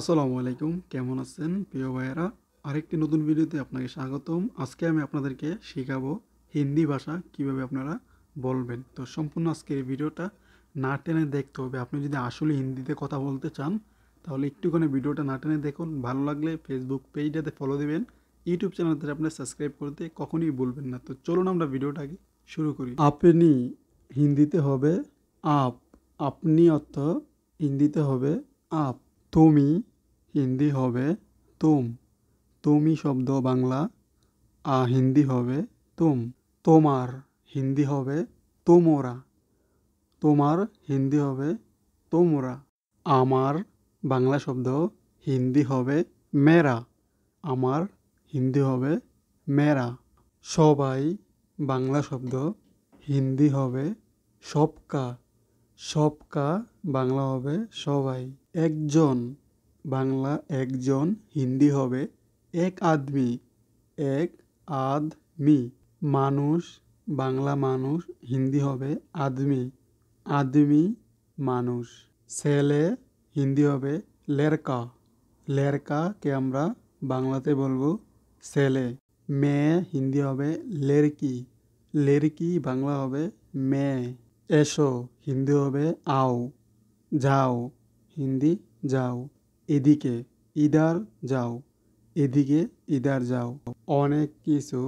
আসসালামু আলাইকুম কেমন আছেন প্রিয় ভাইয়েরা আরেকটি নতুন ভিডিওতে আপনাকে স্বাগতম আজকে আমি আপনাদেরকে শেখাবো হিন্দি ভাষা কিভাবে আপনারা বলবেন তো সম্পূর্ণ আজকের এই ভিডিওটা না টেনে দেখতে হবে আপনি যদি আসলে হিন্দিতে কথা বলতে চান তাহলে একটুখানি ভিডিওটা না টেনে দেখুন ভালো লাগলে ফেসবুক পেজটাতে ফলো দেবেন ইউটিউব চ্যানেলটাতে আপনারা সাবস্ক্রাইব করতে কখনোই বলবেন না তো চলুন আমরা ভিডিওটাকে শুরু করি আপনি হিন্দিতে হবে আপ আপনি অর্থ হিন্দিতে হবে আপ তুমি হিন্দি হবে তুম তুমি শব্দ বাংলা আ হিন্দি হবে তুম তোমার হিন্দি হবে তোমরা তোমার হিন্দি হবে তোমরা আমার বাংলা শব্দ হিন্দি হবে মেরা আমার হিন্দি হবে মেরা সবাই বাংলা শব্দ হিন্দি হবে সবকা সবকা বাংলা হবে সবাই একজন বাংলা একজন হিন্দি হবে এক আদমি এক আদমি মানুষ বাংলা মানুষ হিন্দি হবে আদমি আদমি মানুষ ছেলে হিন্দি হবে লেরকা লেরকাকে আমরা বাংলাতে বলবো ছেলে মেয়ে হিন্দি হবে লেরকি লেরকি বাংলা হবে মেয়ে এসো হিন্দি হবে আও যাও হিন্দি যাও এদিকে ইদার যাও এদিকে ইদার যাও অনেক কিছু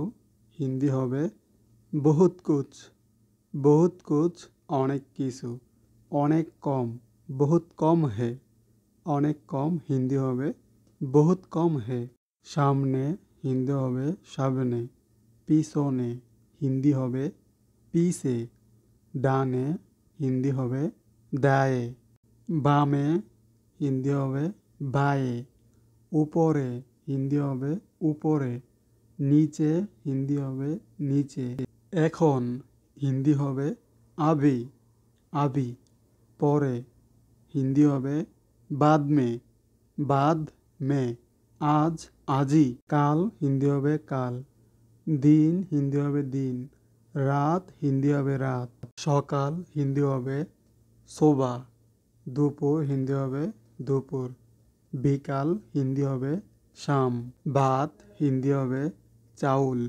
হিন্দি হবে বহুত কুচ বহুত কুচ অনেক কিছু অনেক কম বহুত কম হে অনেক কম হিন্দি হবে বহুত কম হে সামনে হিন্দি হবে সামনে পিছনে হিন্দি হবে পিসে ডানে হিন্দি হবে দায়ে বামে হিন্দি হবে বায়ে উপরে হিন্দি হবে উপরে নিচে হিন্দি হবে নিচে এখন হিন্দি হবে আবি আবি পরে হিন্দি হবে বাদ মে বাদ মে আজ আজি কাল হিন্দি হবে কাল দিন হিন্দি হবে দিন রাত হিন্দি হবে রাত সকাল হিন্দি হবে সোবা দুপুর হিন্দি হবে দুপুর বিকাল হিন্দি হবে শাম ভাত হিন্দি হবে চাউল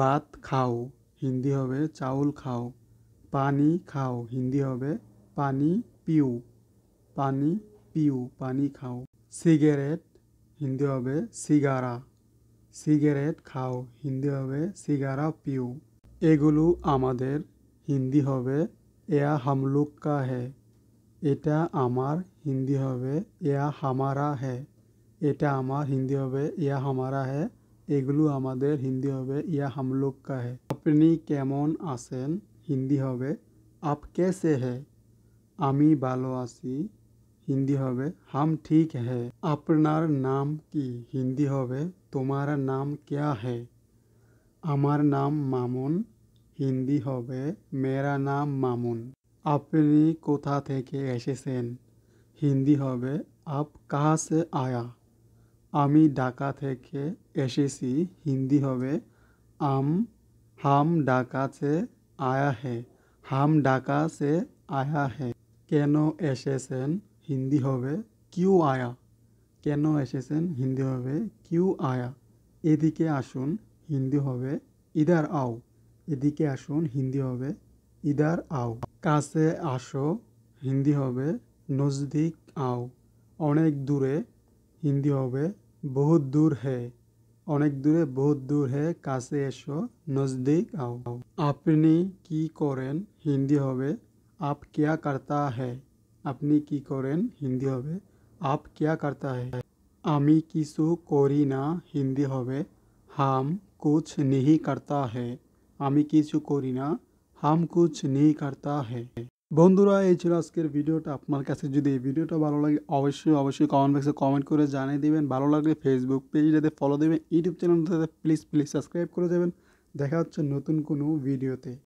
ভাত খাও হিন্দি হবে চাউল খাও পানি খাও হিন্দি হবে পানি পিউ পানি পিউ পানি খাও সিগারেট হিন্দি হবে সিগারা সিগারেট খাও হিন্দি হবে সিগারা পিউ এগুলো আমাদের হিন্দি হবে এয়া হামলুক কা এটা আমার হিন্দি হবে ইয়া হামারা হ্যায় এটা আমার হিন্দি হবে ইয়া হামারা হ্যায় এগ্লু আমাদেৰ হিন্দি হবে ইয়া হাম লোগ কা হ্যায় আপনি কেমন আছেন হিন্দি হবে আপ কেসে হ্যায় আমি ভালো আছি হিন্দি হবে হাম ঠিক হ্যায় আপনার নাম কি হিন্দি হবে তোমার নাম কি হ্যায় আমার নাম মামুন হিন্দি হবে মেরা নাম মামুন আপনি কোথা থেকে এসেছেন হিন্দি হবে আপ কহা সে আয়া আমি ঢাকা থেকে এসেছি হিন্দি হবে হাম ঢাকা সে আয়া হে হাম ঢাকা से आया है কেন এসেছেন হিন্দি হবে কিউ আয়া কেন এসেছেন হিন্দি হবে কিউ আয়া এদিকে আসুন হিন্দি হবে ইদার আও এদিকে আসুন হিন্দি হবে ইদার আও কাছে আসো হিন্দি হবে नजदीक आओ অনেক দূরে হিন্দি হবে बहुत दूर है অনেক দূরে बहुत दूर है কাছে এসো नजदीक आओ আপনি কি করেন হিন্দি হবে आप क्या करता है আপনি কি করেন হিন্দি হবে आप क्या करता है আমি কি সু করি না হিন্দি হবে हम कुछ नहीं करता है আমি কি সু করি না হাম কুচ নেই কারতা হ্যাঁ বন্ধুরা এই ছিল আজকের ভিডিওটা আপনার কাছে যদি এই ভিডিওটা ভালো লাগে অবশ্যই অবশ্যই কমেন্ট বক্সে কমেন্ট করে জানিয়ে দেবেন ভালো লাগলে ফেসবুক পেজটাতে ফলো দেবেন ইউটিউব চ্যানেলটাতে প্লিজ প্লিজ সাবস্ক্রাইব করে দেবেন দেখা হচ্ছে নতুন কোনো ভিডিওতে